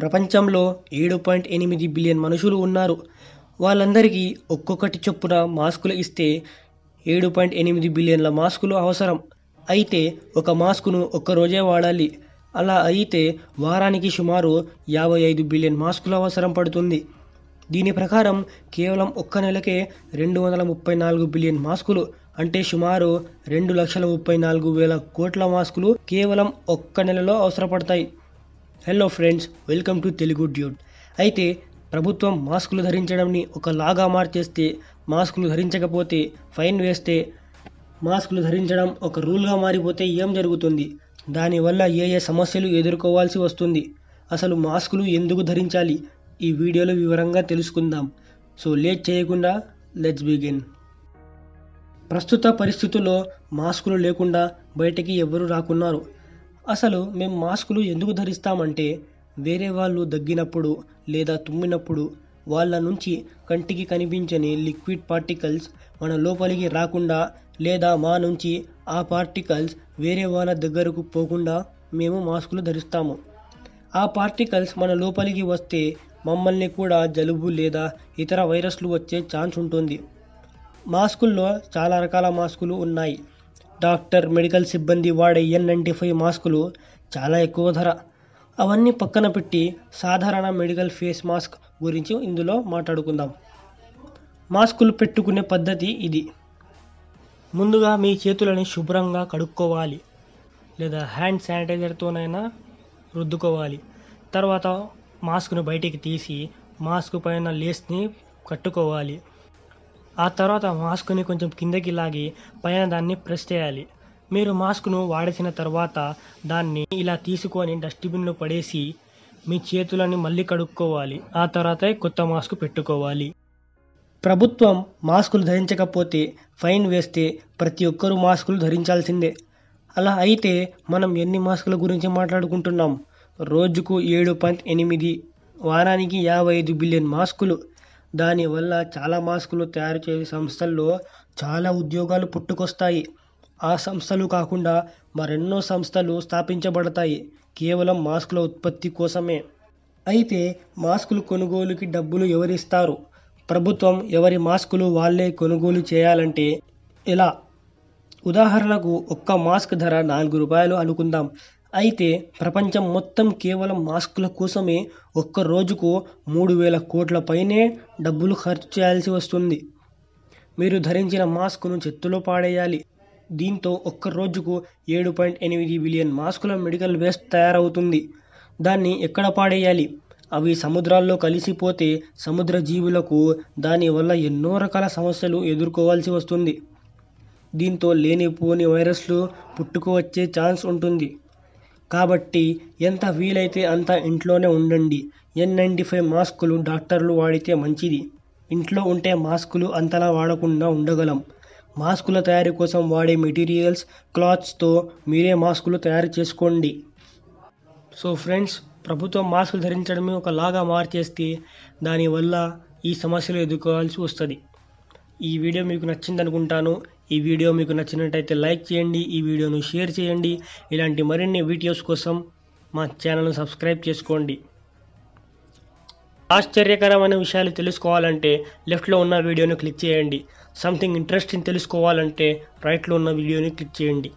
ప్రపంచంలో ఏడు పాయింట్ ఎనిమిది బిలియన్ మనుషులు ఉన్నారు వాళ్ళందరికీ ఒక్కొక్కటి చొప్పున మాస్కులు ఇస్తే ఏడు పాయింట్ ఎనిమిది బిలియన్ల మాస్కులు అవసరం అయితే ఒక మాస్కును ఒక్కరోజే వాడాలి అలా అయితే వారానికి సుమారు యాభై ఐదు బిలియన్ మాస్కులు అవసరం పడుతుంది దీని ప్రకారం కేవలం ఒక్క నెలకే రెండు వందల ముప్పై నాలుగు బిలియన్ మాస్కులు అంటే సుమారు రెండు లక్షల ముప్పై నాలుగు వేల కోట్ల మాస్కులు కేవలం ఒక్క నెలలో అవసరపడతాయి hello friends welcome to Telugu డ్యూట్ అయితే ప్రభుత్వం మాస్కులు ధరించడంని ఒక లాగా మార్చేస్తే మాస్కులు ధరించకపోతే ఫైన్ వేస్తే మాస్కులు ధరించడం ఒక రూల్గా మారిపోతే ఏం జరుగుతుంది దానివల్ల ఏ ఏ సమస్యలు ఎదుర్కోవాల్సి వస్తుంది అసలు మాస్కులు ఎందుకు ధరించాలి ఈ వీడియోలో వివరంగా తెలుసుకుందాం సో లేట్ చేయకుండా లెట్స్ బిగిన్ ప్రస్తుత పరిస్థితుల్లో మాస్కులు లేకుండా బయటికి ఎవరు రాకున్నారు అసలు మేము మాస్కులు ఎందుకు ధరిస్తామంటే వేరే వాళ్ళు దగ్గినప్పుడు లేదా తుమ్మినప్పుడు వాళ్ళ నుంచి కంటికి కనిపించని లిక్విడ్ పార్టికల్స్ మన లోపలికి రాకుండా లేదా మా నుంచి ఆ పార్టికల్స్ వేరే వాళ్ళ దగ్గరకు పోకుండా మేము మాస్కులు ధరిస్తాము ఆ పార్టికల్స్ మన లోపలికి వస్తే మమ్మల్ని కూడా జలుబు లేదా ఇతర వైరస్లు వచ్చే ఛాన్స్ ఉంటుంది మాస్కుల్లో చాలా రకాల మాస్కులు ఉన్నాయి డాక్టర్ మెడికల్ సిబ్బంది వాడే ఎన్ నైంటీ ఫైవ్ మాస్కులు చాలా ఎక్కువ ధర అవన్నీ పక్కన పెట్టి సాధారణ మెడికల్ ఫేస్ మాస్క్ గురించి ఇందులో మాట్లాడుకుందాం మాస్కులు పెట్టుకునే పద్ధతి ఇది ముందుగా మీ చేతులని శుభ్రంగా కడుక్కోవాలి లేదా హ్యాండ్ శానిటైజర్తోనైనా రుద్దుకోవాలి తర్వాత మాస్క్ను బయటికి తీసి మాస్క్ పైన లేస్ని కట్టుకోవాలి ఆ తర్వాత మాస్క్ని కొంచెం కిందకి లాగి పైన దాన్ని ప్రెస్ చేయాలి మీరు మాస్క్ను వాడేసిన తర్వాత దాన్ని ఇలా తీసుకొని డస్ట్బిన్లో పడేసి మీ చేతులని మళ్ళీ కడుక్కోవాలి ఆ తర్వాతే కొత్త మాస్క్ పెట్టుకోవాలి ప్రభుత్వం మాస్కులు ధరించకపోతే ఫైన్ వేస్తే ప్రతి ఒక్కరూ మాస్కులు ధరించాల్సిందే అలా అయితే మనం ఎన్ని మాస్కుల గురించి మాట్లాడుకుంటున్నాం రోజుకు ఏడు పాయింట్ ఎనిమిది వారానికి యాభై ఐదు బిలియన్ మాస్కులు దానివల్ల చాలా మాస్కులు తయారు చేసే సంస్థల్లో చాలా ఉద్యోగాలు పుట్టుకొస్తాయి ఆ సంస్థలు కాకుండా మరెన్నో సంస్థలు స్థాపించబడతాయి కేవలం మాస్కుల ఉత్పత్తి కోసమే అయితే మాస్కులు కొనుగోలుకి డబ్బులు ఎవరిస్తారు ప్రభుత్వం ఎవరి మాస్కులు వాళ్ళే కొనుగోలు చేయాలంటే ఎలా ఉదాహరణకు ఒక్క మాస్క్ ధర నాలుగు రూపాయలు అనుకుందాం అయితే ప్రపంచం మొత్తం కేవలం మాస్కుల కోసమే ఒక్క రోజుకు మూడు వేల కోట్ల పైనే డబ్బులు ఖర్చు చేయాల్సి వస్తుంది మీరు ధరించిన మాస్కును చెత్తలో పాడేయాలి దీంతో ఒక్క రోజుకు ఏడు పాయింట్ ఎనిమిది బిలియన్ మాస్కుల మెడికల్ వేస్ట్ తయారవుతుంది దాన్ని ఎక్కడ పాడేయాలి అవి సముద్రాల్లో కలిసిపోతే సముద్ర జీవులకు దానివల్ల ఎన్నో రకాల సమస్యలు ఎదుర్కోవాల్సి వస్తుంది దీంతో లేనిపోని వైరస్లు పుట్టుకు వచ్చే ఛాన్స్ ఉంటుంది కాబట్టి ఎంత వీలైతే అంత ఇంట్లోనే ఉండండి ఎన్ నైంటీ ఫైవ్ మాస్కులు డాక్టర్లు వాడితే మంచిది ఇంట్లో ఉంటే మాస్కులు అంతలా వాడకుండా ఉండగలం మాస్కుల తయారీ కోసం వాడే మెటీరియల్స్ క్లాత్స్తో మీరే మాస్కులు తయారు చేసుకోండి సో ఫ్రెండ్స్ ప్రభుత్వం మాస్కులు ధరించడమే ఒక లాగా మార్చేస్తే దానివల్ల ఈ సమస్యలు ఎదుర్కోవాల్సి వస్తుంది ఈ వీడియో మీకు నచ్చింది అనుకుంటాను ఈ వీడియో మీకు నచ్చినట్టయితే లైక్ చేయండి ఈ వీడియోను షేర్ చేయండి ఇలాంటి మరిన్ని వీడియోస్ కోసం మా ఛానల్ను సబ్స్క్రైబ్ చేసుకోండి ఆశ్చర్యకరమైన విషయాలు తెలుసుకోవాలంటే లెఫ్ట్లో ఉన్న వీడియోను క్లిక్ చేయండి సంథింగ్ ఇంట్రెస్టింగ్ తెలుసుకోవాలంటే రైట్లో ఉన్న వీడియోని క్లిక్ చేయండి